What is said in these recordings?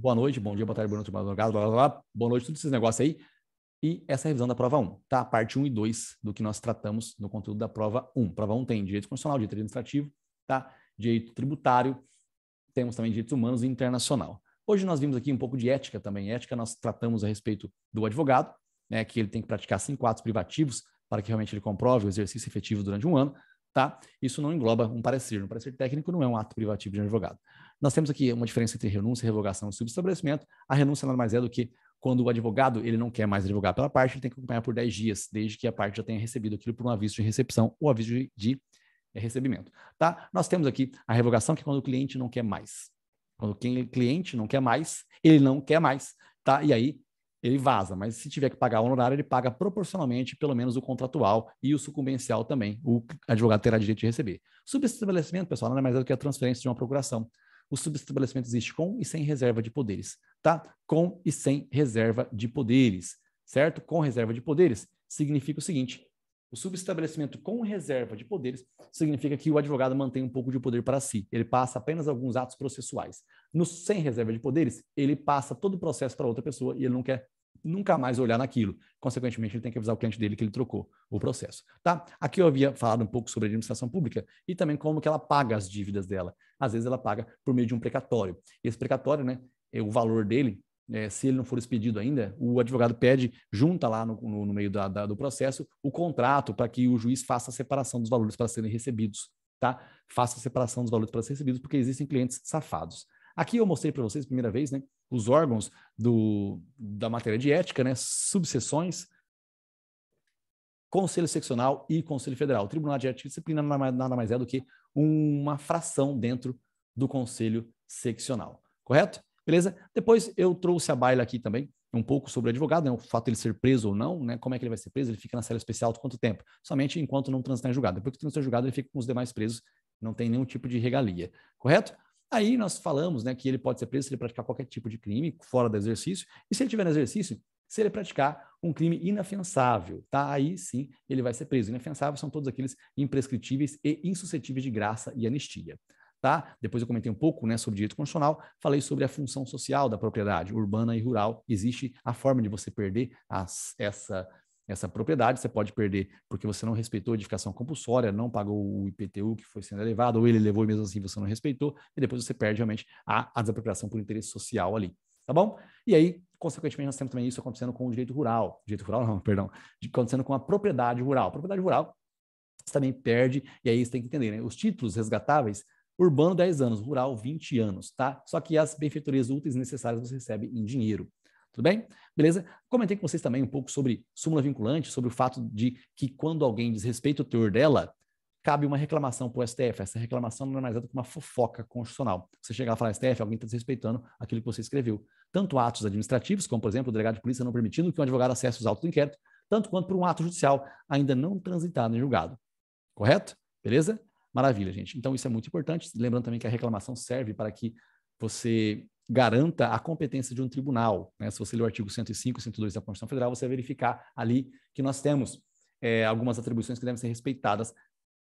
boa noite, bom dia, boa tarde, boa noite, boa madrugada, blá, blá, blá, boa noite, todos esses negócios aí. E essa é revisão da prova 1, tá? Parte 1 e 2 do que nós tratamos no conteúdo da prova 1. Prova 1 tem direito constitucional, direito administrativo, tá? Direito tributário, temos também direitos humanos e internacional. Hoje nós vimos aqui um pouco de ética também. Ética nós tratamos a respeito do advogado, né, que ele tem que praticar cinco atos privativos para que realmente ele comprove o exercício efetivo durante um ano, tá? Isso não engloba um parecer. Um parecer técnico não é um ato privativo de um advogado. Nós temos aqui uma diferença entre renúncia, revogação e subestabelecimento. A renúncia nada mais é do que quando o advogado ele não quer mais advogar pela parte, ele tem que acompanhar por 10 dias, desde que a parte já tenha recebido aquilo por um aviso de recepção ou aviso de, é, recebimento. Tá? Nós temos aqui a revogação, que é quando o cliente não quer mais. Quando o cliente não quer mais, ele não quer mais. Tá? E aí ele vaza, mas se tiver que pagar o honorário, ele paga proporcionalmente, pelo menos o contratual e o sucumbencial também. O advogado terá direito de receber. Subestabelecimento, pessoal, nada mais é do que a transferência de uma procuração o subestabelecimento existe com e sem reserva de poderes, tá? Com e sem reserva de poderes, certo? Com reserva de poderes significa o seguinte: o subestabelecimento com reserva de poderes significa que o advogado mantém um pouco de poder para si. Ele passa apenas alguns atos processuais. No sem reserva de poderes, ele passa todo o processo para outra pessoa e ele não quer nunca mais olhar naquilo. Consequentemente, ele tem que avisar o cliente dele que ele trocou o processo, tá? Aqui eu havia falado um pouco sobre a administração pública e também como que ela paga as dívidas dela. Às vezes ela paga por meio de um precatório. Esse precatório, né, é o valor dele, é, se ele não for expedido ainda, o advogado pede, junta lá no, no, no meio da, da, do processo, o contrato para que o juiz faça a separação dos valores para serem recebidos, tá? Faça a separação dos valores para serem recebidos, porque existem clientes safados. Aqui eu mostrei para vocês, primeira vez, né, os órgãos do, da matéria de ética, né, subseções, Conselho Seccional e Conselho Federal. O Tribunal de Ética e Disciplina nada mais é do que uma fração dentro do Conselho Seccional, correto? Beleza? Depois eu trouxe a baila aqui também, um pouco sobre o advogado, né? o fato de ele ser preso ou não, né? como é que ele vai ser preso, ele fica na cela especial quanto tempo? Somente enquanto não transitar em julgado. Depois que transitar em julgado, ele fica com os demais presos, não tem nenhum tipo de regalia, correto? Aí nós falamos né, que ele pode ser preso se ele praticar qualquer tipo de crime fora do exercício, e se ele estiver no exercício, se ele praticar um crime inafiançável, tá? Aí sim ele vai ser preso. Inafiançáveis são todos aqueles imprescritíveis e insuscetíveis de graça e anistia. Tá? Depois eu comentei um pouco né, sobre direito constitucional, falei sobre a função social da propriedade urbana e rural. Existe a forma de você perder as, essa essa propriedade, você pode perder porque você não respeitou a edificação compulsória, não pagou o IPTU que foi sendo elevado, ou ele levou e mesmo assim você não respeitou, e depois você perde realmente a, a desapropriação por interesse social ali, tá bom? E aí, consequentemente, nós temos também isso acontecendo com o direito rural, direito rural não, perdão, acontecendo com a propriedade rural. A propriedade rural você também perde, e aí você tem que entender, né? Os títulos resgatáveis, urbano 10 anos, rural 20 anos, tá? Só que as benfeitorias úteis necessárias você recebe em dinheiro. Tudo bem? Beleza? Comentei com vocês também um pouco sobre súmula vinculante, sobre o fato de que quando alguém desrespeita o teor dela, cabe uma reclamação para o STF. Essa reclamação não é mais nada que uma fofoca constitucional. Você chegar lá e falar, STF, alguém está desrespeitando aquilo que você escreveu. Tanto atos administrativos, como, por exemplo, o delegado de polícia não permitindo que um advogado acesse os autos do inquérito, tanto quanto por um ato judicial ainda não transitado em julgado. Correto? Beleza? Maravilha, gente. Então, isso é muito importante. Lembrando também que a reclamação serve para que você garanta a competência de um tribunal. Né? Se você ler o artigo 105 e 102 da Constituição Federal, você vai verificar ali que nós temos é, algumas atribuições que devem ser respeitadas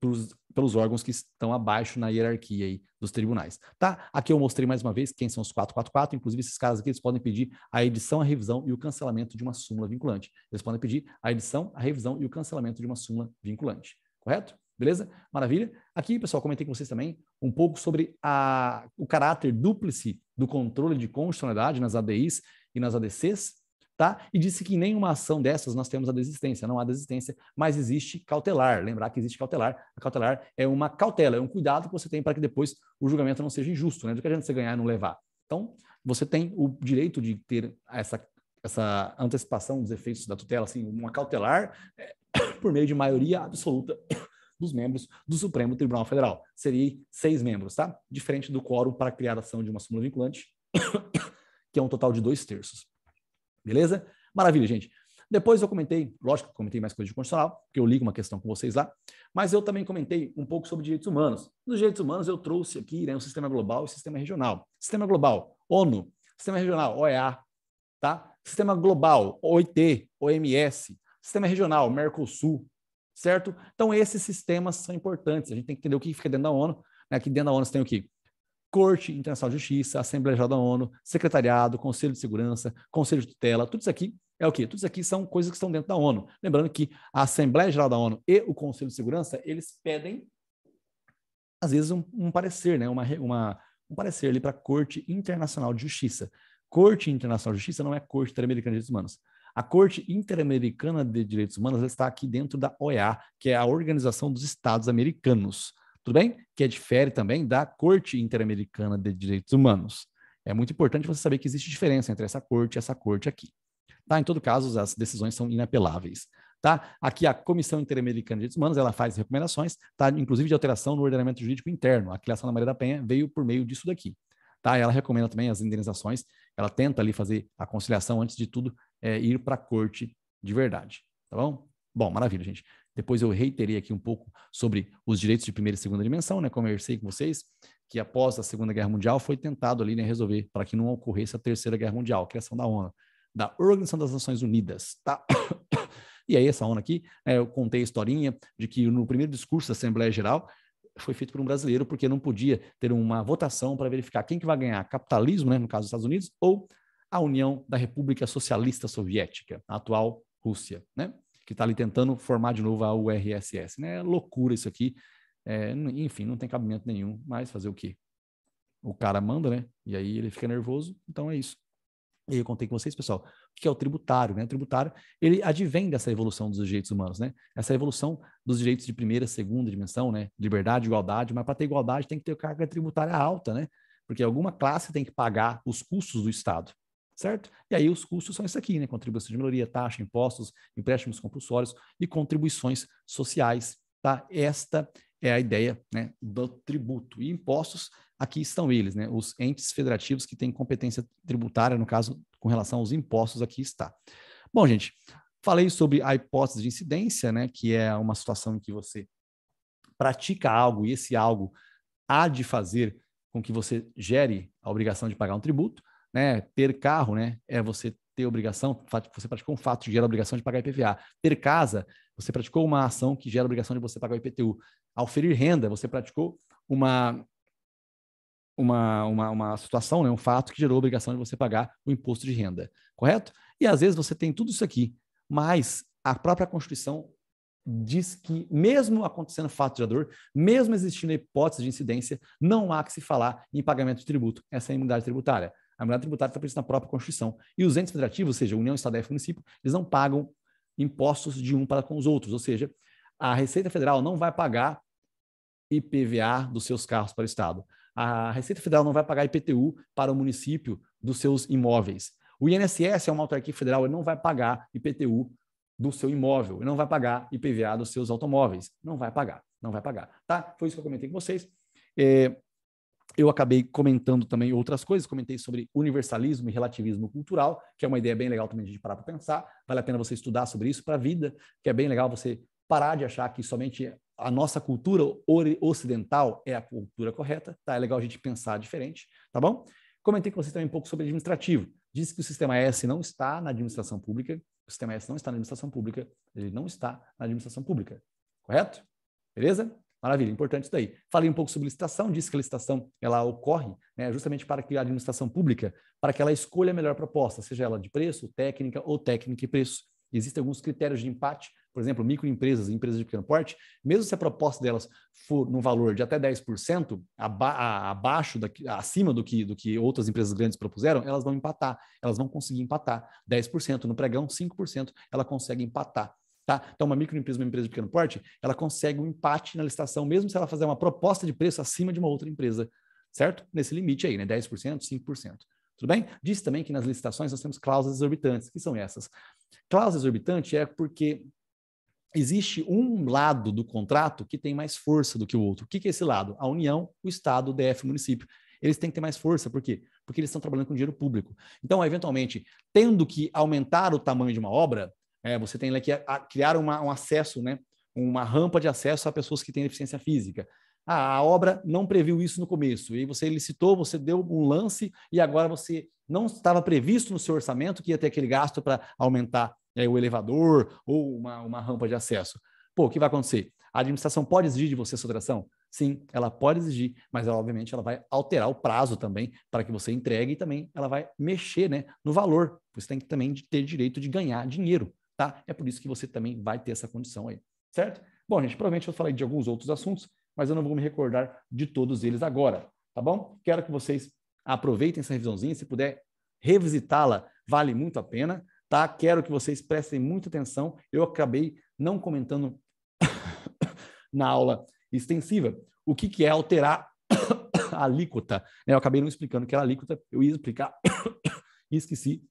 pelos, pelos, órgãos que estão abaixo na hierarquia aí dos tribunais. Tá? Aqui eu mostrei mais uma vez quem são os 444, inclusive esses caras aqui eles podem pedir a edição, a revisão e o cancelamento de uma súmula vinculante. Eles podem pedir a edição, a revisão e o cancelamento de uma súmula vinculante, correto? Beleza? Maravilha. Aqui, pessoal, comentei com vocês também um pouco sobre a, o caráter duplice do controle de constitucionalidade nas ADIs e nas ADCs, tá? E disse que em nenhuma ação dessas nós temos a desistência, não há desistência, mas existe cautelar. Lembrar que existe cautelar. A cautelar é uma cautela, é um cuidado que você tem para que depois o julgamento não seja injusto, né? Do que gente você ganhar e não levar. Então, você tem o direito de ter essa, essa antecipação dos efeitos da tutela, assim, uma cautelar, é, por meio de maioria absoluta dos membros do Supremo Tribunal Federal. Seria seis membros, tá? Diferente do quórum para a criação de uma súmula vinculante, que é um total de dois terços. Beleza? Maravilha, gente. Depois eu comentei, lógico que comentei mais coisa de constitucional, porque eu ligo uma questão com vocês lá, mas eu também comentei um pouco sobre direitos humanos. Nos direitos humanos eu trouxe aqui né, o sistema global e o sistema regional. Sistema global, ONU. Sistema regional, OEA. Tá? Sistema global, OIT, OMS. Sistema regional, Mercosul certo? Então, esses sistemas são importantes. A gente tem que entender o que fica dentro da ONU. Né? Aqui dentro da ONU você tem o quê? Corte Internacional de Justiça, Assembleia Geral da ONU, Secretariado, Conselho de Segurança, Conselho de Tutela, tudo isso aqui é o quê? Tudo isso aqui são coisas que estão dentro da ONU. Lembrando que a Assembleia Geral da ONU e o Conselho de Segurança, eles pedem, às vezes, um, um parecer, né? uma, uma, um parecer ali para a Corte Internacional de Justiça. Corte Internacional de Justiça não é Corte Interamericana de Direitos Humanos. A Corte Interamericana de Direitos Humanos está aqui dentro da OEA, que é a Organização dos Estados Americanos, tudo bem? Que é difere também da Corte Interamericana de Direitos Humanos. É muito importante você saber que existe diferença entre essa corte e essa corte aqui. Tá? Em todo caso, as decisões são inapeláveis. Tá? Aqui a Comissão Interamericana de Direitos Humanos, ela faz recomendações, tá? inclusive de alteração no ordenamento jurídico interno. A criação da Maria da Penha veio por meio disso daqui. Tá? Ela recomenda também as indenizações, ela tenta ali fazer a conciliação antes de tudo é, ir para a corte de verdade, tá bom? Bom, maravilha, gente. Depois eu reiterei aqui um pouco sobre os direitos de primeira e segunda dimensão, né? Conversei com vocês que após a Segunda Guerra Mundial foi tentado ali né, resolver para que não ocorresse a Terceira Guerra Mundial, a criação da ONU, da Organização das Nações Unidas, tá? E aí essa ONU aqui, né, eu contei a historinha de que no primeiro discurso da Assembleia Geral foi feito por um brasileiro porque não podia ter uma votação para verificar quem que vai ganhar, capitalismo, né, no caso dos Estados Unidos, ou a União da República Socialista Soviética, a atual Rússia, né? que está ali tentando formar de novo a URSS. Né? É loucura isso aqui. É, enfim, não tem cabimento nenhum, mas fazer o quê? O cara manda, né? E aí ele fica nervoso, então é isso. E eu contei com vocês, pessoal, o que é o tributário, né? O tributário, ele advém dessa evolução dos direitos humanos, né? Essa evolução dos direitos de primeira, segunda dimensão, né? Liberdade, igualdade, mas para ter igualdade tem que ter carga tributária alta, né? Porque alguma classe tem que pagar os custos do Estado certo? E aí os custos são isso aqui, né? Contribuição de melhoria, taxa, impostos, empréstimos compulsórios e contribuições sociais, tá? Esta é a ideia né, do tributo. E impostos, aqui estão eles, né? Os entes federativos que têm competência tributária, no caso, com relação aos impostos, aqui está. Bom, gente, falei sobre a hipótese de incidência, né? Que é uma situação em que você pratica algo e esse algo há de fazer com que você gere a obrigação de pagar um tributo né? Ter carro, né? É você ter obrigação, você praticou um fato que gera obrigação de pagar IPVA. Ter casa, você praticou uma ação que gera obrigação de você pagar o IPTU. Ao ferir renda, você praticou uma uma, uma, uma situação, né? um fato que gerou obrigação de você pagar o imposto de renda, correto? E às vezes você tem tudo isso aqui, mas a própria Constituição diz que, mesmo acontecendo fato gerador, mesmo existindo hipótese de incidência, não há que se falar em pagamento de tributo, essa é a imunidade tributária. A mulher tributária está prevista na própria Constituição. E os entes federativos, ou seja, União, Estado, DF, Município, eles não pagam impostos de um para com os outros. Ou seja, a Receita Federal não vai pagar IPVA dos seus carros para o Estado. A Receita Federal não vai pagar IPTU para o município dos seus imóveis. O INSS é uma autarquia federal, ele não vai pagar IPTU do seu imóvel, ele não vai pagar IPVA dos seus automóveis. Não vai pagar, não vai pagar. Tá? Foi isso que eu comentei com vocês. É, eu acabei comentando também outras coisas, comentei sobre universalismo e relativismo cultural, que é uma ideia bem legal também de a gente parar para pensar, vale a pena você estudar sobre isso para a vida, que é bem legal você parar de achar que somente a nossa cultura ocidental é a cultura correta, tá? É legal a gente pensar diferente, tá bom? Comentei com você também um pouco sobre administrativo. Diz que o sistema S não está na administração pública, o sistema S não está na administração pública, ele não está na administração pública, correto? Beleza? Maravilha, importante isso daí. Falei um pouco sobre licitação, disse que a licitação ela ocorre né, justamente para que a administração pública, para que ela escolha a melhor proposta, seja ela de preço, técnica ou técnica e preço. Existem alguns critérios de empate, por exemplo, microempresas e empresas de pequeno porte, mesmo se a proposta delas for no valor de até 10%, aba abaixo, da, acima do que, do que outras empresas grandes propuseram, elas vão empatar, elas vão conseguir empatar. 10% no pregão, 5% ela consegue empatar. Tá? Então, uma microempresa, uma empresa de pequeno porte, ela consegue um empate na licitação, mesmo se ela fazer uma proposta de preço acima de uma outra empresa, certo? Nesse limite aí, né? 10%, 5%. Tudo bem? Diz também que nas licitações nós temos cláusulas exorbitantes. que são essas? Cláusula exorbitante é porque existe um lado do contrato que tem mais força do que o outro. O que, que é esse lado? A União, o Estado, o DF, o município. Eles têm que ter mais força, por quê? Porque eles estão trabalhando com dinheiro público. Então, eventualmente, tendo que aumentar o tamanho de uma obra, é, você tem que ah, criar uma, um acesso, né? uma rampa de acesso a pessoas que têm deficiência física. Ah, a obra não previu isso no começo, e você licitou, você deu um lance, e agora você não estava previsto no seu orçamento que ia ter aquele gasto para aumentar é, o elevador ou uma, uma rampa de acesso. Pô, o que vai acontecer? A administração pode exigir de você essa alteração? Sim, ela pode exigir, mas ela, obviamente ela vai alterar o prazo também para que você entregue e também ela vai mexer né, no valor. Você tem que também ter direito de ganhar dinheiro tá? É por isso que você também vai ter essa condição aí, certo? Bom, gente, provavelmente eu falei de alguns outros assuntos, mas eu não vou me recordar de todos eles agora, tá bom? Quero que vocês aproveitem essa revisãozinha, se puder revisitá-la, vale muito a pena, tá? Quero que vocês prestem muita atenção. Eu acabei não comentando na aula extensiva o que, que é alterar a alíquota. Né? Eu acabei não explicando o que era alíquota, eu ia explicar e esqueci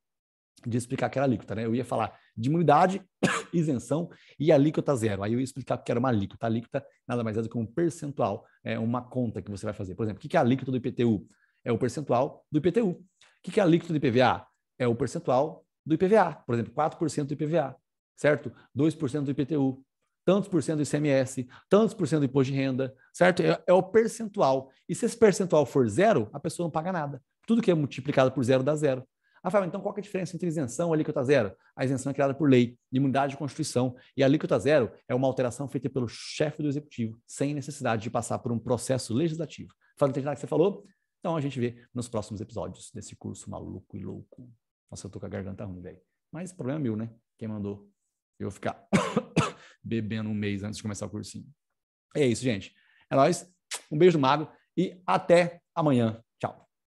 de explicar que era alíquota, né? Eu ia falar de imunidade, isenção e alíquota zero. Aí eu ia explicar que era uma alíquota. A alíquota nada mais é do que um percentual, é uma conta que você vai fazer. Por exemplo, o que é a alíquota do IPTU? É o percentual do IPTU. O que é a alíquota do IPVA? É o percentual do IPVA. É é por exemplo, 4% do IPVA, certo? 2% do IPTU, tantos por cento do ICMS, tantos por cento do imposto de renda, certo? É, é, o percentual. E se esse percentual for zero, a pessoa não paga nada. Tudo que é multiplicado por zero dá zero. Rafael, então qual é a diferença entre isenção e alíquota zero? A isenção é criada por lei, imunidade de Constituição, e a alíquota zero é uma alteração feita pelo chefe do Executivo, sem necessidade de passar por um processo legislativo. Faz não entende que você falou? Então a gente vê nos próximos episódios desse curso maluco e louco. Nossa, eu tô com a garganta ruim, velho. Mas problema é meu, né? Quem mandou eu ficar bebendo um mês antes de começar o cursinho. É isso, gente. É nóis. Um beijo do Mago e até amanhã.